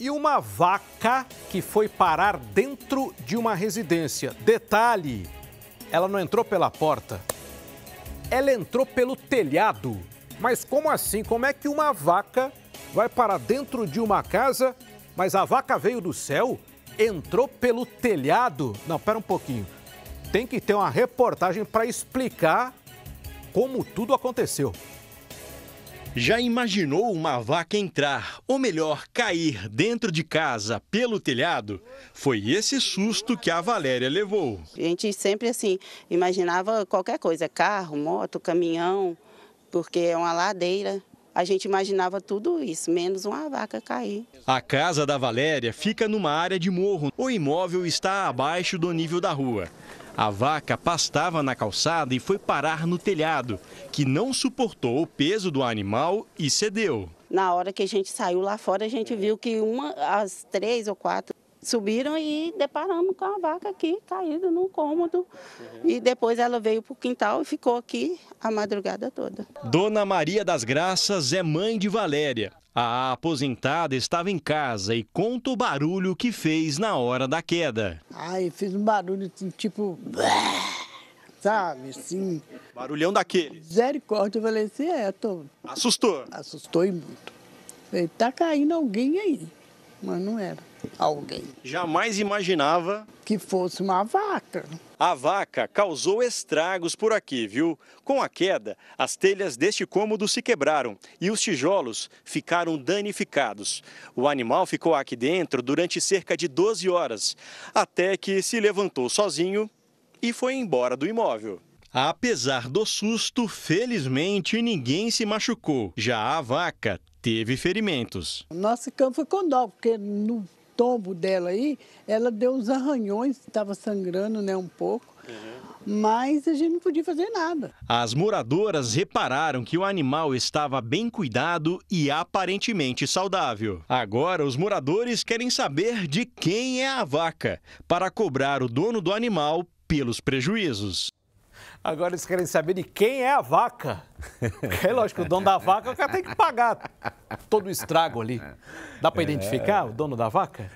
e uma vaca que foi parar dentro de uma residência. Detalhe: ela não entrou pela porta, ela entrou pelo telhado. Mas como assim? Como é que uma vaca vai parar dentro de uma casa, mas a vaca veio do céu, entrou pelo telhado? Não, pera um pouquinho. Tem que ter uma reportagem para explicar como tudo aconteceu. Já imaginou uma vaca entrar, ou melhor, cair dentro de casa pelo telhado? Foi esse susto que a Valéria levou. A gente sempre assim imaginava qualquer coisa, carro, moto, caminhão, porque é uma ladeira. A gente imaginava tudo isso, menos uma vaca cair. A casa da Valéria fica numa área de morro. O imóvel está abaixo do nível da rua. A vaca pastava na calçada e foi parar no telhado, que não suportou o peso do animal e cedeu. Na hora que a gente saiu lá fora, a gente viu que uma, as três ou quatro subiram e deparamos com a vaca aqui caída no cômodo. Uhum. E depois ela veio para o quintal e ficou aqui a madrugada toda. Dona Maria das Graças é mãe de Valéria. A aposentada estava em casa e conta o barulho que fez na hora da queda. Ai, fez um barulho assim, tipo. Sabe, assim. Barulhão daquele. Misericórdia, eu falei assim, é, tô... Assustou? Assustou e muito. Falei, tá caindo alguém aí mas não era alguém. Jamais imaginava que fosse uma vaca. A vaca causou estragos por aqui, viu? Com a queda, as telhas deste cômodo se quebraram e os tijolos ficaram danificados. O animal ficou aqui dentro durante cerca de 12 horas, até que se levantou sozinho e foi embora do imóvel. Apesar do susto, felizmente ninguém se machucou. Já a vaca teve ferimentos. Nossa cama foi com dó, porque no tombo dela aí, ela deu uns arranhões, estava sangrando né, um pouco. Uhum. Mas a gente não podia fazer nada. As moradoras repararam que o animal estava bem cuidado e aparentemente saudável. Agora, os moradores querem saber de quem é a vaca para cobrar o dono do animal pelos prejuízos. Agora eles querem saber de quem é a vaca. É lógico, o dono da vaca o cara tem que pagar todo o estrago ali. Dá para é. identificar o dono da vaca?